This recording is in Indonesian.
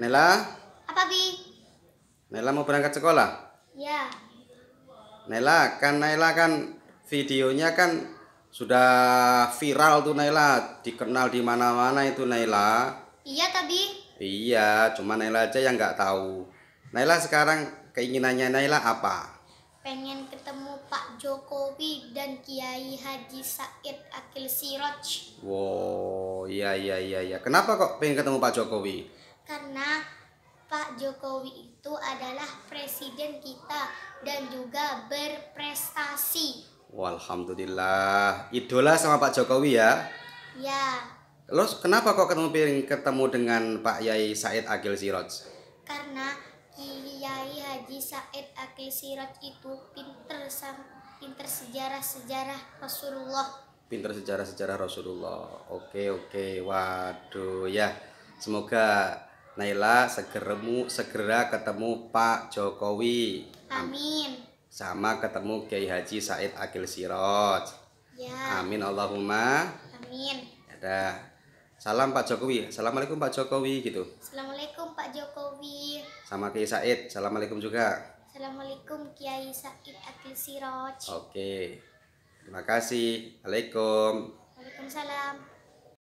Nela? Apa, Bi? Nela mau berangkat sekolah? Ya. Nela, kan Nela kan videonya kan sudah viral tuh Nela, dikenal di mana-mana itu Nela. Iya, tapi Iya, cuma Naila aja yang nggak tahu. Naila sekarang keinginannya Naila apa? Pengen ketemu Pak Jokowi dan Kiai Haji Said Akil Siroj. Wow, iya iya iya iya. Kenapa kok pengen ketemu Pak Jokowi? karena Pak Jokowi itu adalah presiden kita dan juga berprestasi. Walhamdulillah, idola sama Pak Jokowi ya? Ya. Lo kenapa kok ketemu ketemu dengan Pak Yai Said Agil Siroj? Karena Kiai Haji Said Agil Siroj itu pinter sang pinter sejarah-sejarah Rasulullah. Pinter sejarah-sejarah Rasulullah. Oke, oke. Waduh ya. Semoga Naila segeremu segera ketemu Pak Jokowi. Amin. Sama ketemu Kiai Haji Said Akil Siroj. Ya. Amin Allahumma. Amin. Ada. Salam Pak Jokowi. Assalamualaikum Pak Jokowi gitu. Assalamualaikum Pak Jokowi. Sama Kiai Said. Assalamualaikum juga. Assalamualaikum Kiai Said Akil Siroj. Oke. Terima kasih. Assalamualaikum. Waalaikumsalam.